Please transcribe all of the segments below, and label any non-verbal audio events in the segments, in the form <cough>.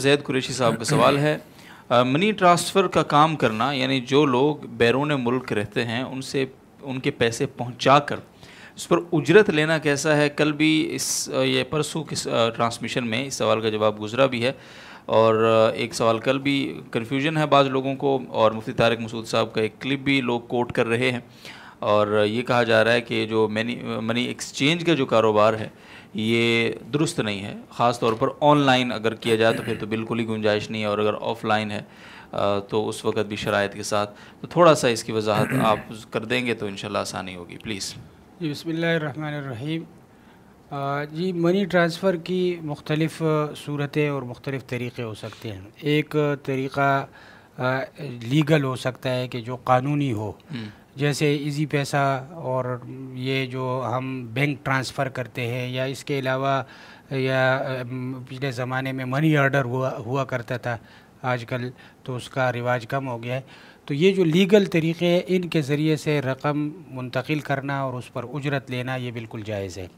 जैद कुरेशी साहब का सवाल है मनी ट्रांसफ़र का काम करना यानी जो लोग बैरून मुल्क रहते हैं उनसे उनके पैसे पहुंचा कर उस पर उजरत लेना कैसा है कल भी इस ये परसों के ट्रांसमिशन में इस सवाल का जवाब गुजरा भी है और एक सवाल कल भी कन्फ्यूजन है बाज़ लोगों को और मुफ्ती तारक मसूद साहब का एक क्लिप भी लोग कोट कर रहे हैं और ये कहा जा रहा है कि जो मनी मनी एक्सचेंज का जो कारोबार है ये दुरुस्त नहीं है ख़ास तौर पर ऑनलाइन अगर किया जाए तो फिर तो बिल्कुल ही गुंजाइश नहीं है और अगर ऑफलाइन है तो उस वक़्त भी शराय के साथ तो थोड़ा सा इसकी वजाहत <clears throat> आप कर देंगे तो इन आसानी होगी प्लीज़ जी बसमीम जी मनी ट्रांसफ़र की मुख्तलिफ़ सूरतें और मुख्तलिफ़ तरीक़े हो सकते हैं एक तरीक़ा लीगल हो सकता है कि जो कानूनी हो हम्म। जैसे इजी पैसा और ये जो हम बैंक ट्रांसफ़र करते हैं या इसके अलावा या पिछले ज़माने में मनी ऑर्डर हुआ हुआ करता था आजकल तो उसका रिवाज कम हो गया है तो ये जो लीगल तरीक़े हैं इनके ज़रिए से रकम मुंतकिल करना और उस पर उजरत लेना ये बिल्कुल जायज़ है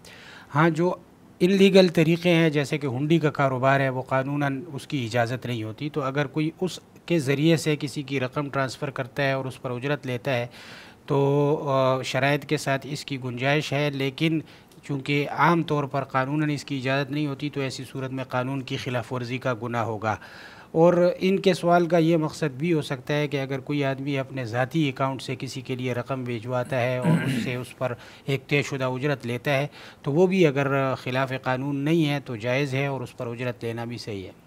हाँ जो इन लीगल तरीक़े हैं जैसे कि हुंडी का कारोबार है वो कानूनन उसकी इजाज़त नहीं होती तो अगर कोई उस के ज़रिए से किसी की रकम ट्रांसफ़र करता है और उस पर उजरत लेता है तो शराइ के साथ इसकी गुंजाइश है लेकिन चूँकि आम तौर पर कानूनन इसकी इजाज़त नहीं होती तो ऐसी सूरत में कानून की खिलाफ वर्जी का गुना होगा और इनके सवाल का ये मकसद भी हो सकता है कि अगर कोई आदमी अपने ज़ाती अकाउंट से किसी के लिए रकम भिजवाता है और उससे उस पर एक तयशुदा उजरत लेता है तो वो भी अगर ख़िलाफ़ कानून नहीं है तो जायज़ है और उस पर उजरत लेना भी सही है